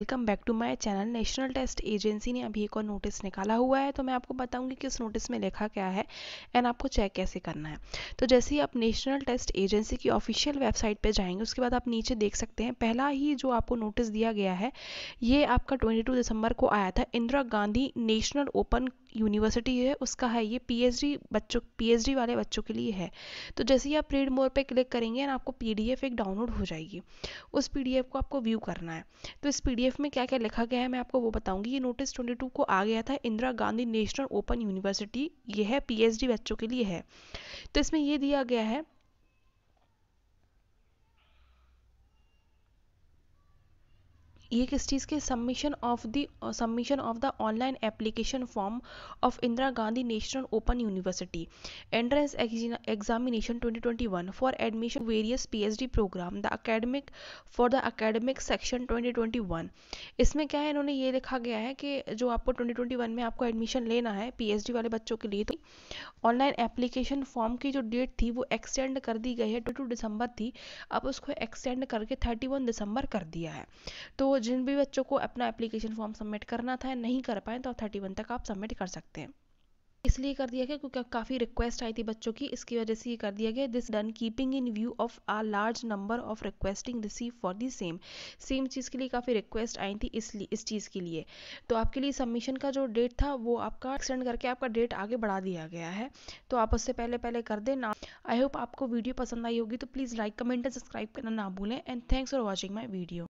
welcome back to my channel national test agency ने अभी एक और नोटिस निकाला हुआ है तो मैं आपको बताऊंगी कि उस नोटिस में लिखा क्या है एंड आपको चेक कैसे करना है तो जैसे ही आप नेशनल टेस्ट एजेंसी की ऑफिशियल वेबसाइट पे जाएंगे उसके बाद आप नीचे देख सकते हैं पहला ही जो आपको नोटिस दिया गया है ये आपका ट्वेंटी दिसंबर को आया था Indira Gandhi national open university है उसका है ये पीएचडी बच्चों पीएचडी वाले बच्चों के लिए है तो जैसे ही आप रीड मोर पे क्लिक करेंगे ना आपको पीडीएफ एक डाउनलोड हो जाएगी उस पीडीएफ को आपको व्यू करना है तो इस पीडीएफ में क्या क्या लिखा गया है मैं आपको वो बताऊंगी ये नोटिस ट्वेंटी टू को आ गया था Indira Gandhi national open university ये है पी बच्चों के लिए है तो इसमें यह दिया गया है ये किस चीज़ के submission of the submission of the online application form of Indira Gandhi national open university entrance examination 2021 for admission various PhD program the academic for the academic section 2021 इसमें क्या है इन्होंने ये लिखा गया है कि जो आपको 2021 में आपको एडमिशन लेना है पी वाले बच्चों के लिए तो ऑनलाइन एप्लीकेशन फॉर्म की जो डेट थी वो एक्सटेंड कर दी गई है टू दिसंबर थी अब उसको एक्सटेंड करके थर्टी दिसंबर कर दिया है तो तो जिन भी बच्चों को अपना एप्लीकेशन फॉर्म सबमिट करना था नहीं कर पाए तो आप थर्टी वन तक आप सबमिट कर सकते हैं इसलिए कर दिया गया क्योंकि काफ़ी रिक्वेस्ट आई थी बच्चों की इसकी वजह से ये कर दिया गया this done keeping in view of a large number of requesting receive for the same same चीज़ के लिए काफ़ी रिक्वेस्ट आई थी इसलिए इस चीज़ के लिए तो आपके लिए सबमिशन का जो डेट था वो आपका एक्सटेंड करके आपका डेट आगे बढ़ा दिया गया है तो आप उससे पहले पहले कर देना आई होप आपको वीडियो पसंद आई होगी तो please like comment and subscribe करना ना भूलें and thanks for watching my video